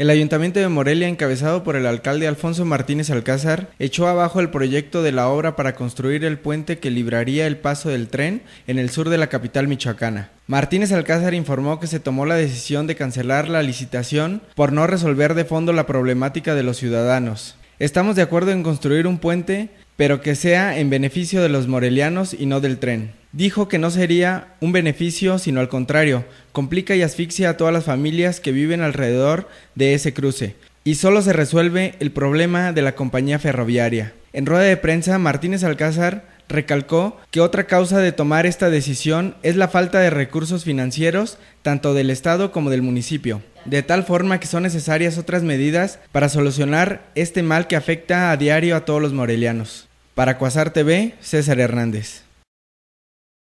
El Ayuntamiento de Morelia, encabezado por el alcalde Alfonso Martínez Alcázar, echó abajo el proyecto de la obra para construir el puente que libraría el paso del tren en el sur de la capital michoacana. Martínez Alcázar informó que se tomó la decisión de cancelar la licitación por no resolver de fondo la problemática de los ciudadanos. Estamos de acuerdo en construir un puente, pero que sea en beneficio de los morelianos y no del tren. Dijo que no sería un beneficio, sino al contrario, complica y asfixia a todas las familias que viven alrededor de ese cruce. Y solo se resuelve el problema de la compañía ferroviaria. En rueda de prensa, Martínez Alcázar recalcó que otra causa de tomar esta decisión es la falta de recursos financieros tanto del Estado como del municipio, de tal forma que son necesarias otras medidas para solucionar este mal que afecta a diario a todos los morelianos. Para Cuasar TV, César Hernández.